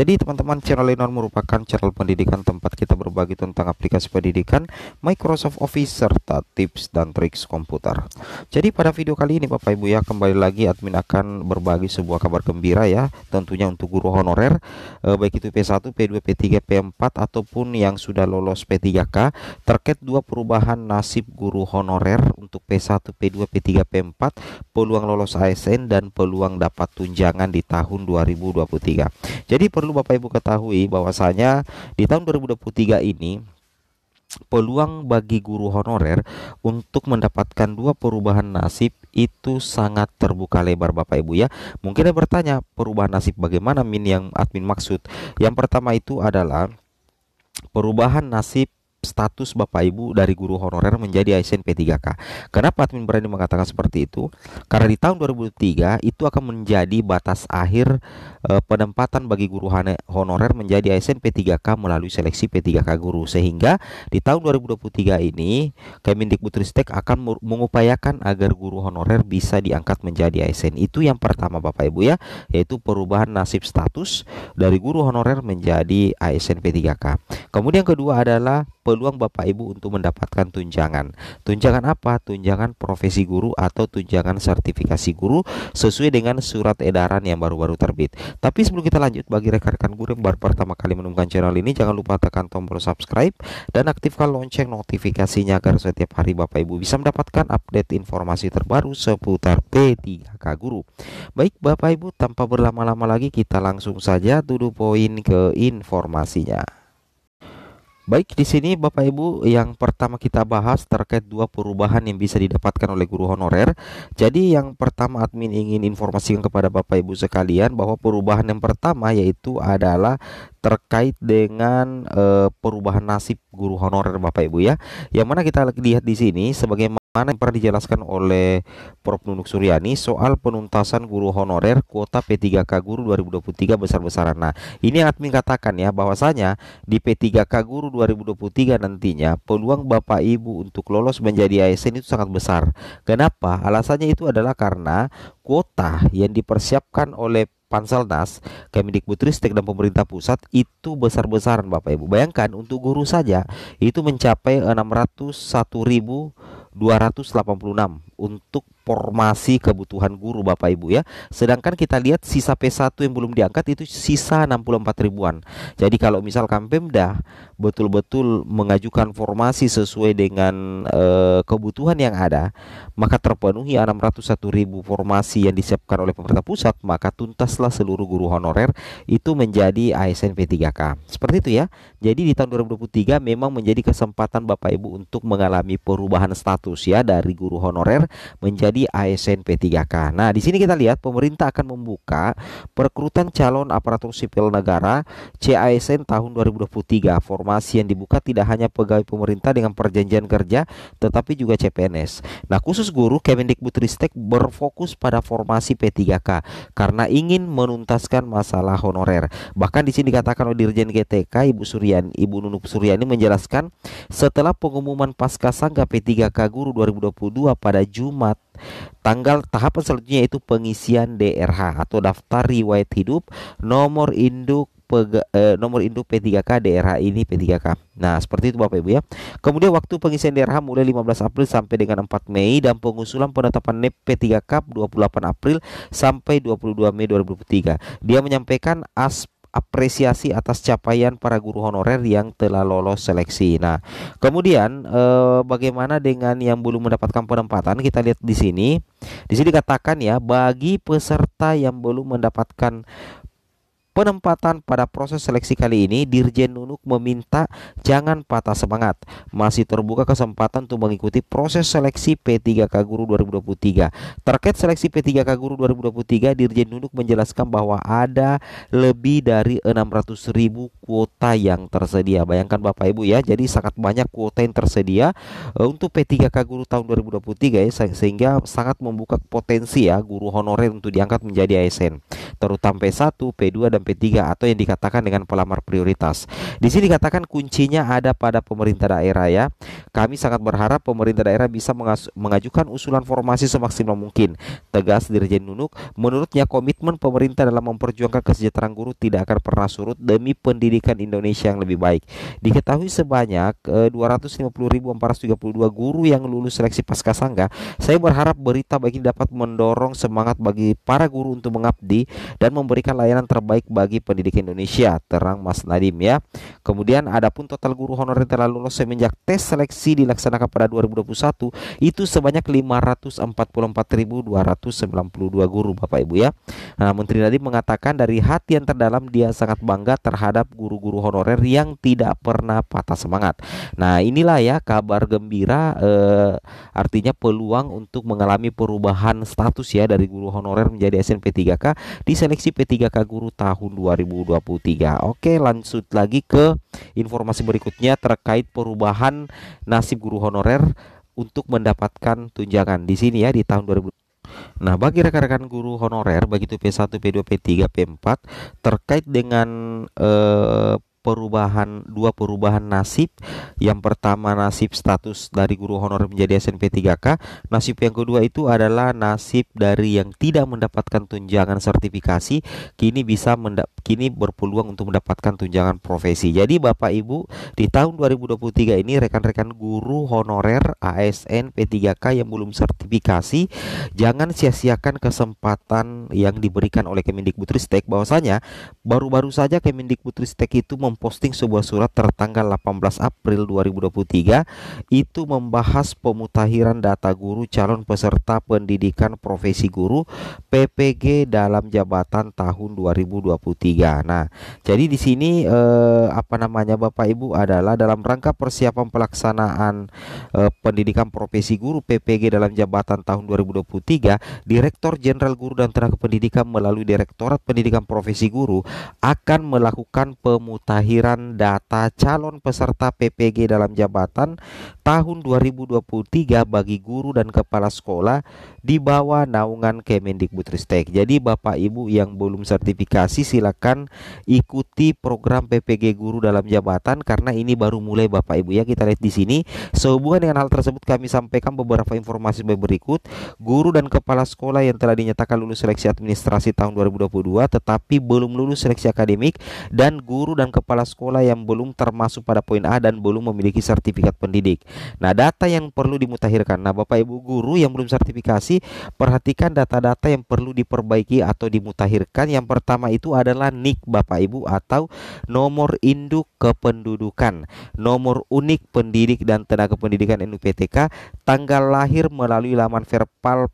jadi teman-teman channel Lenor merupakan channel pendidikan tempat kita berbagi tentang aplikasi pendidikan Microsoft Office serta tips dan triks komputer. Jadi pada video kali ini Bapak Ibu ya kembali lagi admin akan berbagi sebuah kabar gembira ya tentunya untuk guru honorer eh, baik itu P1, P2, P3, P4 ataupun yang sudah lolos P3K terkait dua perubahan nasib guru honorer untuk P1, P2, P3, P4 peluang lolos ASN dan peluang dapat tunjangan di tahun 2023. Jadi perlu perlu Bapak Ibu ketahui bahwasanya di tahun 2023 ini peluang bagi guru honorer untuk mendapatkan dua perubahan nasib itu sangat terbuka lebar Bapak Ibu ya. Mungkin ada bertanya perubahan nasib bagaimana min yang admin maksud? Yang pertama itu adalah perubahan nasib status Bapak Ibu dari guru honorer menjadi ASN P3K. Kenapa admin berani mengatakan seperti itu? Karena di tahun 2003 itu akan menjadi batas akhir e, penempatan bagi guru honorer menjadi ASN P3K melalui seleksi P3K guru sehingga di tahun 2023 ini Kemendikbudristek akan mengupayakan agar guru honorer bisa diangkat menjadi ASN. Itu yang pertama Bapak Ibu ya, yaitu perubahan nasib status dari guru honorer menjadi ASN P3K. Kemudian yang kedua adalah peluang Bapak Ibu untuk mendapatkan tunjangan. Tunjangan apa? Tunjangan profesi guru atau tunjangan sertifikasi guru sesuai dengan surat edaran yang baru-baru terbit. Tapi sebelum kita lanjut, bagi rekan-rekan guru yang baru pertama kali menemukan channel ini, jangan lupa tekan tombol subscribe dan aktifkan lonceng notifikasinya agar setiap hari Bapak Ibu bisa mendapatkan update informasi terbaru seputar P3K Guru. Baik Bapak Ibu, tanpa berlama-lama lagi kita langsung saja duduk poin ke informasinya. Baik, di sini Bapak Ibu yang pertama kita bahas terkait dua perubahan yang bisa didapatkan oleh guru honorer. Jadi yang pertama admin ingin informasikan kepada Bapak Ibu sekalian bahwa perubahan yang pertama yaitu adalah terkait dengan e, perubahan nasib guru honorer Bapak Ibu ya. Yang mana kita lihat di sini sebagai mana yang pernah dijelaskan oleh Prof. Nunuk Suryani soal penuntasan guru honorer kuota P3K guru 2023 besar-besaran. Nah, ini yang admin katakan ya bahwasanya di P3K guru 2023 nantinya peluang Bapak Ibu untuk lolos menjadi ASN itu sangat besar. Kenapa? Alasannya itu adalah karena kuota yang dipersiapkan oleh Panselnas, Kemendikbudristek dan pemerintah pusat itu besar-besaran Bapak Ibu. Bayangkan untuk guru saja itu mencapai 601 ribu 286 untuk formasi kebutuhan guru Bapak Ibu ya. Sedangkan kita lihat sisa P1 yang belum diangkat itu sisa 64 ribuan. Jadi kalau misal Kampemda betul-betul mengajukan formasi sesuai dengan e, kebutuhan yang ada, maka terpenuhi 601 ribu formasi yang disiapkan oleh pemerintah pusat, maka tuntaslah seluruh guru honorer itu menjadi ASN P3K. Seperti itu ya. Jadi di tahun 2023 memang menjadi kesempatan Bapak Ibu untuk mengalami perubahan status status ya dari guru honorer menjadi ASN P3K. Nah, di sini kita lihat pemerintah akan membuka perekrutan calon aparatur sipil negara CASN tahun 2023. Formasi yang dibuka tidak hanya pegawai pemerintah dengan perjanjian kerja tetapi juga CPNS. Nah, khusus guru Kemendikbudristek berfokus pada formasi P3K karena ingin menuntaskan masalah honorer. Bahkan di sini dikatakan oleh Dirjen GTK Ibu Suryani, Ibu Nunuk Suryani menjelaskan setelah pengumuman pasca sangga P3K Guru 2022 pada Jumat. Tanggal tahapan selanjutnya itu pengisian DRH atau daftar riwayat hidup nomor induk eh, nomor induk P3K DRH ini P3K. Nah, seperti itu Bapak Ibu ya. Kemudian waktu pengisian DRH mulai 15 April sampai dengan 4 Mei dan pengusulan penetapan NEP P3K 28 April sampai 22 Mei 2023. Dia menyampaikan as apresiasi atas capaian para guru honorer yang telah lolos seleksi. Nah, kemudian eh, bagaimana dengan yang belum mendapatkan penempatan? Kita lihat di sini. Di sini dikatakan ya, bagi peserta yang belum mendapatkan penempatan pada proses seleksi kali ini, Dirjen Nunuk meminta jangan patah semangat. Masih terbuka kesempatan untuk mengikuti proses seleksi P3K Guru 2023. Terkait seleksi P3K Guru 2023, Dirjen Nunuk menjelaskan bahwa ada lebih dari 600 ribu kuota yang tersedia. Bayangkan Bapak Ibu ya, jadi sangat banyak kuota yang tersedia eh, untuk P3K Guru tahun 2023 ya, sehingga sangat membuka potensi ya guru honorer untuk diangkat menjadi ASN. Terutama P1, P2, dan P3 atau yang dikatakan dengan pelamar prioritas. Di sini dikatakan kuncinya ada pada pemerintah daerah ya. Kami sangat berharap pemerintah daerah bisa mengajukan usulan formasi semaksimal mungkin. Tegas Dirjen Nunuk, menurutnya komitmen pemerintah dalam memperjuangkan kesejahteraan guru tidak akan pernah surut demi pendidikan Indonesia yang lebih baik. Diketahui sebanyak eh, 250.432 guru yang lulus seleksi pasca sangga. Saya berharap berita baik ini dapat mendorong semangat bagi para guru untuk mengabdi dan memberikan layanan terbaik bagi pendidik Indonesia, terang Mas Nadim ya. Kemudian adapun total guru honorer yang telah lulus semenjak tes seleksi dilaksanakan pada 2021 itu sebanyak 544.292 guru Bapak Ibu ya. Nah, Menteri Nadim mengatakan dari hati yang terdalam dia sangat bangga terhadap guru-guru honorer yang tidak pernah patah semangat. Nah, inilah ya kabar gembira eh, artinya peluang untuk mengalami perubahan status ya dari guru honorer menjadi SNP 3K di seleksi P3K guru tahun tahun 2023. Oke, lanjut lagi ke informasi berikutnya terkait perubahan nasib guru honorer untuk mendapatkan tunjangan di sini ya di tahun 2020. Nah, bagi rekan-rekan guru honorer begitu P1, P2, P3, P4 terkait dengan eh, perubahan dua perubahan nasib. Yang pertama nasib status dari guru honor menjadi SNP 3K. Nasib yang kedua itu adalah nasib dari yang tidak mendapatkan tunjangan sertifikasi kini bisa kini berpeluang untuk mendapatkan tunjangan profesi. Jadi Bapak Ibu, di tahun 2023 ini rekan-rekan guru honorer ASN P3K yang belum sertifikasi jangan sia-siakan kesempatan yang diberikan oleh Kemendikbudristek bahwasanya baru-baru saja Kemendikbudristek itu mem memposting sebuah surat tertanggal 18 April 2023 itu membahas pemutahiran data guru calon peserta pendidikan profesi guru PPG dalam jabatan tahun 2023. Nah, jadi di sini eh, apa namanya Bapak Ibu adalah dalam rangka persiapan pelaksanaan eh, pendidikan profesi guru PPG dalam jabatan tahun 2023, Direktur Jenderal Guru dan Tenaga Pendidikan melalui Direktorat Pendidikan Profesi Guru akan melakukan pemutahiran pengakhiran data calon peserta PPG dalam jabatan tahun 2023 bagi guru dan kepala sekolah di bawah naungan Kemendikbudristek. Jadi Bapak Ibu yang belum sertifikasi silakan ikuti program PPG guru dalam jabatan karena ini baru mulai Bapak Ibu ya kita lihat di sini sehubungan dengan hal tersebut kami sampaikan beberapa informasi berikut guru dan kepala sekolah yang telah dinyatakan lulus seleksi administrasi tahun 2022 tetapi belum lulus seleksi akademik dan guru dan kepala kepala sekolah yang belum termasuk pada poin A dan belum memiliki sertifikat pendidik. Nah, data yang perlu dimutahirkan. Nah, Bapak Ibu guru yang belum sertifikasi, perhatikan data-data yang perlu diperbaiki atau dimutahirkan. Yang pertama itu adalah NIK Bapak Ibu atau nomor induk kependudukan, nomor unik pendidik dan tenaga pendidikan NUPTK, tanggal lahir melalui laman verpal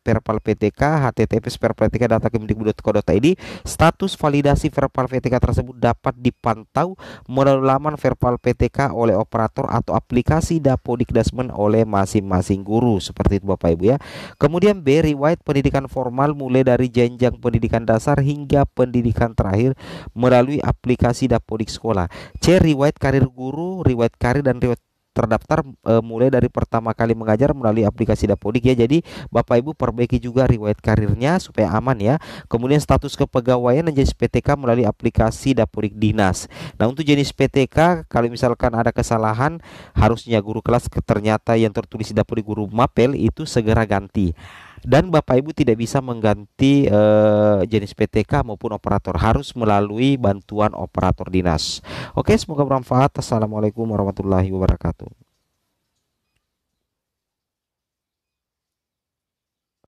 Perpal PTK https perpal.ptk.kemdikbud.co.id status validasi Perpal PTK tersebut dapat dipantau melalui laman Perpal PTK oleh operator atau aplikasi Dapodik Dasmen oleh masing-masing guru seperti itu Bapak Ibu ya. Kemudian beri White pendidikan formal mulai dari jenjang pendidikan dasar hingga pendidikan terakhir melalui aplikasi Dapodik sekolah. C riwayat karir guru, riwayat karir dan riwayat terdaftar e, mulai dari pertama kali mengajar melalui aplikasi Dapodik ya. Jadi Bapak Ibu perbaiki juga riwayat karirnya supaya aman ya. Kemudian status kepegawaian dan jenis PTK melalui aplikasi Dapodik Dinas. Nah, untuk jenis PTK kalau misalkan ada kesalahan harusnya guru kelas ternyata yang tertulis di Dapodik guru mapel itu segera ganti dan Bapak Ibu tidak bisa mengganti eh, jenis PTK maupun operator harus melalui bantuan operator dinas. Oke, semoga bermanfaat. Assalamualaikum warahmatullahi wabarakatuh.